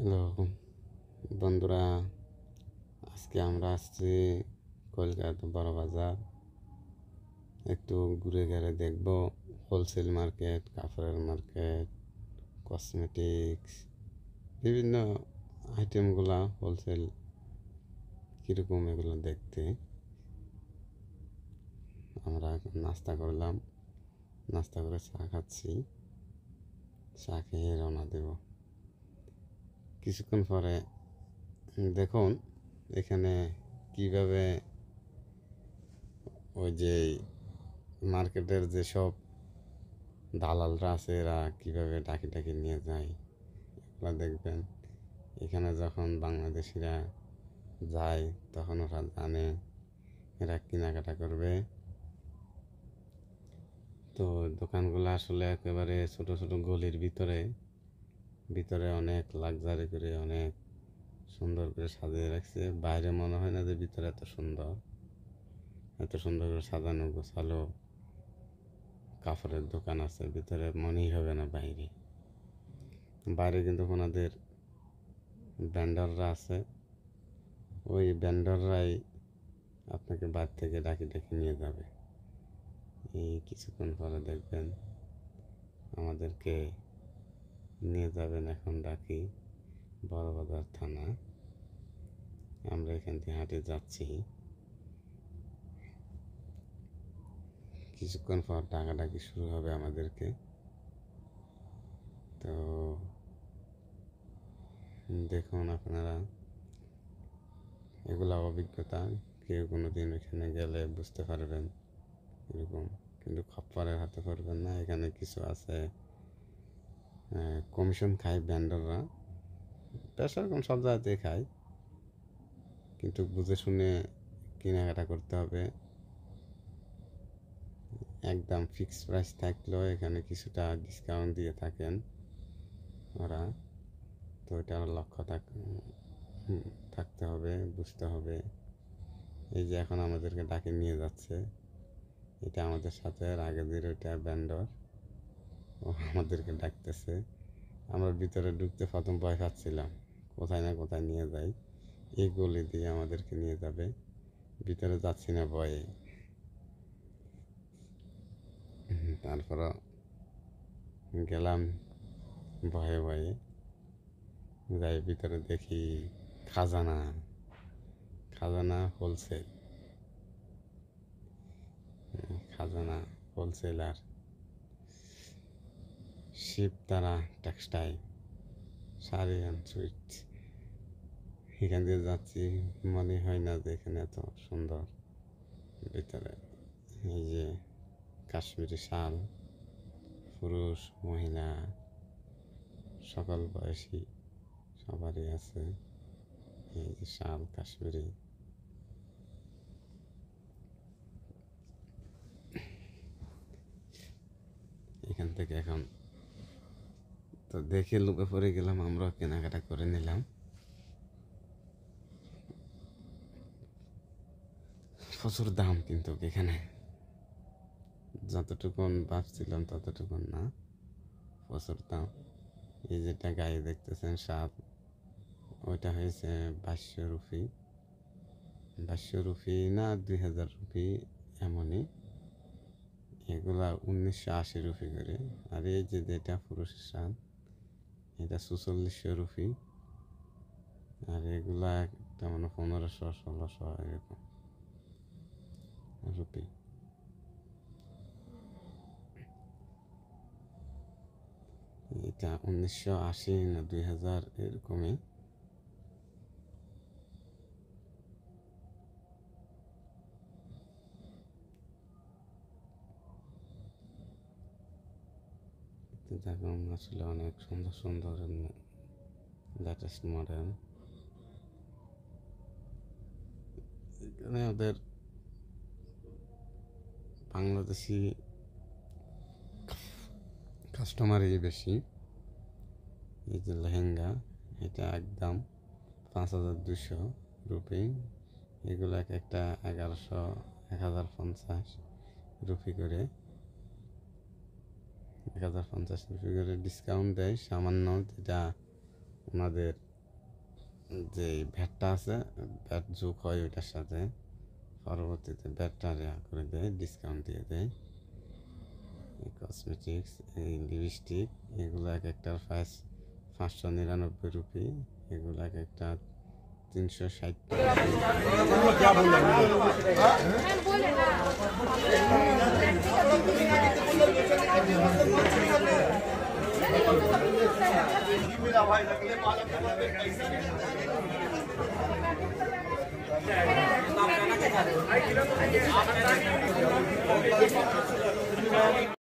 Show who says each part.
Speaker 1: hello বন্ধুরা আজকে আমরা আসছি কলকাতা বড় বাজার একটু ঘুরে ঘেরে দেখব হোলসেল মার্কেট কাপড়ের মার্কেট কসমেটিক্স বিভিন্ন আইটেমগুলো হোলসেল কীরকম এগুলো দেখতে আমরা নাস্তা করলাম নাস্তা করে চা খাচ্ছি চা খেয়ে রওনা দেবো কিছুক্ষণ পরে দেখুন এখানে কিভাবে ওই যে মার্কেটের যেসব দালালরা আছে এরা কীভাবে ডাকি ডাকি নিয়ে যায় এগুলো দেখবেন এখানে যখন বাংলাদেশিরা যায় তখন ওরা জানে এরা কেনাকাটা করবে তো দোকানগুলো আসলে একেবারে ছোট ছোট গলির ভিতরে ভিতরে অনেক লাক্সারি করে অনেক সুন্দর করে সাজিয়ে রাখছে বাইরে মনে হয় না যে ভিতরে এত সুন্দর এত সুন্দর করে সাজানো গোছালো কাপড়ের দোকান আছে ভিতরে মনেই হবে না বাইরে বাইরে কিন্তু ওনাদের ব্যান্ডাররা আছে ওই ব্যান্ডাররাই আপনাকে বাড়ি থেকে ডাকি ডাকি নিয়ে যাবে এই কিছুক্ষণ পরে দেখবেন আমাদেরকে নিয়ে যাবেন এখন ডাকি বড়বাজার থানা আমরা এখান থেকে হাঁটে যাচ্ছি কিছুক্ষণ পর ডাকি শুরু হবে আমাদেরকে তো দেখুন আপনারা এগুলো অভিজ্ঞতা কেউ কোনো দিন এখানে গেলে বুঝতে পারবেন এরকম কিন্তু খপ্পরের হাতে পারবেন না এখানে কিছু আছে কমিশন খায় ব্যান্ডাররা পেশার কম সব জায়গাতেই খায় কিন্তু বুঝে শুনে কেনাকাটা করতে হবে একদম ফিক্সড প্রাইস থাকলেও এখানে কিছুটা ডিসকাউন্ট দিয়ে থাকেন ওরা তো এটা লক্ষ্য থাক থাকতে হবে বুঝতে হবে এই যে এখন আমাদেরকে ডাকে নিয়ে যাচ্ছে এটা আমাদের সাথে আগের দিয়ে ওইটা ব্যান্ডর আমাদেরকে ডাকতেছে আমরা ভিতরে ঢুকতে প্রথম ভয় খাচ্ছিলাম কোথায় না কোথায় নিয়ে যাই এই গলি দিয়ে আমাদেরকে নিয়ে যাবে ভিতরে যাচ্ছি না ভয়ে তারপর গেলাম ভয়ে ভয়ে যাই ভিতরে দেখি খাজানা Khazana wholesale Khazana wholesaler Shibtara textile sari and sweets এখান দিয়ে যাচ্ছি মনে হয় না যে এখানে এত সুন্দর ভিতরে এই যে কাশ্মীরি শাল পুরুষ মহিলা সকল বয়সী সবারই আছে এই যে শাল কাশ্মীরি এখান থেকে এখন তো দেখে লোকে পড়ে গেলাম আমরাও কেনাকাটা করে নিলাম প্রচুর দাম কিন্তু এখানে যতটুকুন ভাবছিলাম ততটুকুন না প্রচুর দাম এই যেটা গায়ে দেখতেছেন সাপ ওইটা হয়েছে বাইশশো রুপি বাইশশো রুপি না দুই হাজার রুপি এমনই এগুলা উনিশশো আশি রুপি করে আর এই যে যেটা পুরুষের সাপ এটা সুচল্লিশশো রুপি আর এগুলা তেমন মানে পনেরোশো ষোলোশো এরকম রুপি এটা উনিশশো আশি না দুই হাজার এরকমই দেখুন আসলে অনেক সুন্দর সুন্দর লেটেস্ট মডেল এখানে ওদের বাংলাদেশি কাস্টমারই বেশি এই যে লেহেঙ্গা এটা একদম পাঁচ হাজার দুশো রুপি এগুলো এক একটা এগারোশো এক হাজার পঞ্চাশ রুপি করে এক হাজার পঞ্চাশ রুপি করে ডিসকাউন্ট দেয় সামান্য যেটা ওনাদের যে ভ্যাটটা আছে ভ্যাট যোগ হয় ওইটার সাথে পরবর্তীতে ভ্যাটটা রেয়া করে দেয় ডিসকাউন্ট দিয়ে দেয় এই কসমেটিক্স এই লিপস্টিক এগুলো এক একটার ফাইস পাঁচশো নিরানব্বই রুপি এগুলো এক একটা তিনশো ষাট টাকা হ্যাঁ, तो नहीं मिला भाई अगले पालक में पैसा नहीं आप कहना क्या